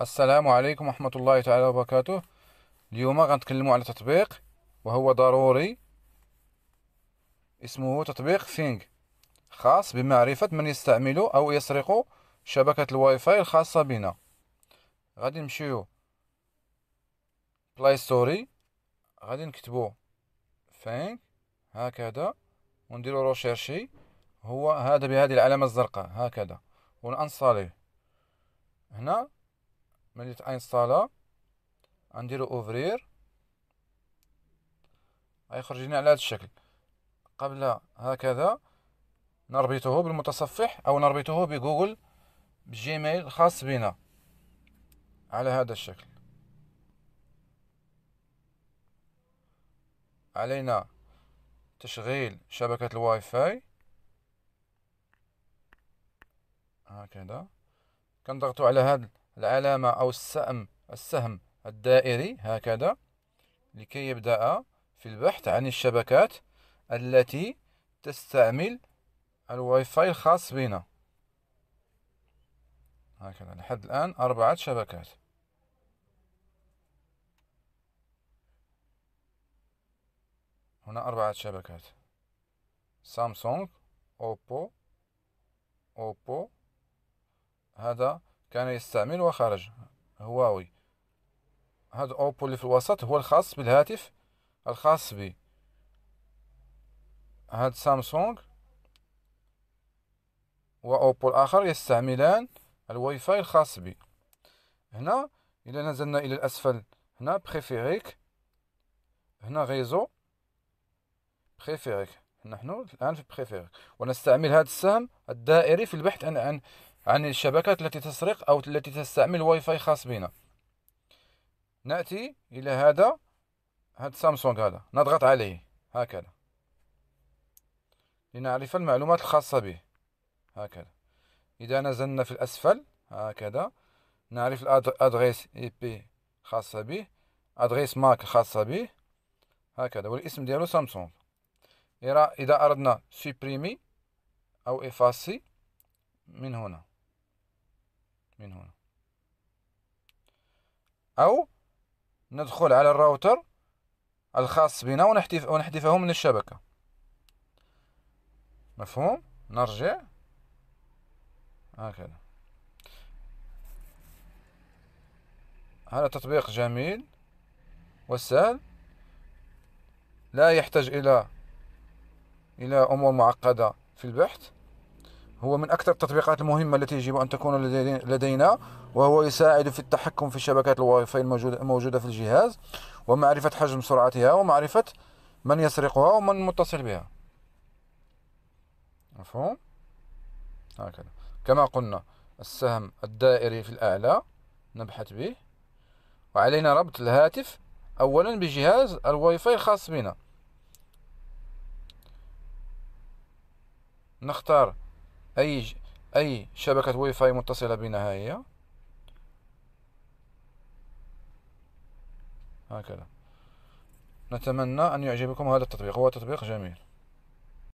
السلام عليكم ورحمة الله تعالى وبركاته اليوم غنتكلموا على تطبيق وهو ضروري اسمه تطبيق ثينج خاص بمعرفة من يستعمل أو يسرق شبكة الواي فاي الخاصة بنا غادي نمشيو بلاي ستوري غادي نكتبو ثينج هكذا ونديرو روشيرشي هو هذا بهذه العلامة الزرقاء هكذا ونانصاليه هنا ملي تانستالا غنديرو اوفرير غيخرج لنا على هذا الشكل قبل هكذا نربطه بالمتصفح او نربطه بجوجل بجيميل الخاص بنا على هذا الشكل علينا تشغيل شبكة الواي فاي هكذا كنضغطو على هذا العلامة أو السهم السهم الدائري هكذا لكي يبدأ في البحث عن الشبكات التي تستعمل الواي فاي الخاص بنا هكذا لحد الآن أربعة شبكات هنا أربعة شبكات سامسونج أوبو أوبو هذا كان يستعمل وخرج هواوي هذا أوبو اللي في الوسط هو الخاص بالهاتف الخاص بي هاد سامسونج وأوبو الآخر يستعملان الواي فاي الخاص بي هنا إذا نزلنا إلى الأسفل هنا بريفيريك هنا ريزو بريفيريك نحن الآن في بريفيريك ونستعمل هذا السهم الدائري في البحث عن عن عن الشبكات التي تسرق أو التي تستعمل واي فاي خاص بنا نأتي إلى هذا هذا سامسونج هذا نضغط عليه هكذا لنعرف المعلومات الخاصة به هكذا إذا نزلنا في الأسفل هكذا نعرف الأدريس إي بي خاصة به أدريس ماك خاصة به هكذا والاسم ديالو سامسونج إذا أردنا سوبريمي أو إفاسي من هنا من هنا أو ندخل على الراوتر الخاص بنا ونحذف ونحذفه من الشبكة مفهوم نرجع هكذا هذا تطبيق جميل وسهل لا يحتاج إلى إلى أمور معقدة في البحث هو من أكثر التطبيقات المهمة التي يجب أن تكون لدينا وهو يساعد في التحكم في شبكات الواي فاي الموجودة في الجهاز ومعرفة حجم سرعتها ومعرفة من يسرقها ومن متصل بها مفهوم هكذا كما قلنا السهم الدائري في الأعلى نبحث به وعلينا ربط الهاتف أولا بجهاز الواي فاي الخاص بنا نختار أي أي شبكة واي فاي متصلة بنا هي هكذا نتمنى أن يعجبكم هذا التطبيق هو تطبيق جميل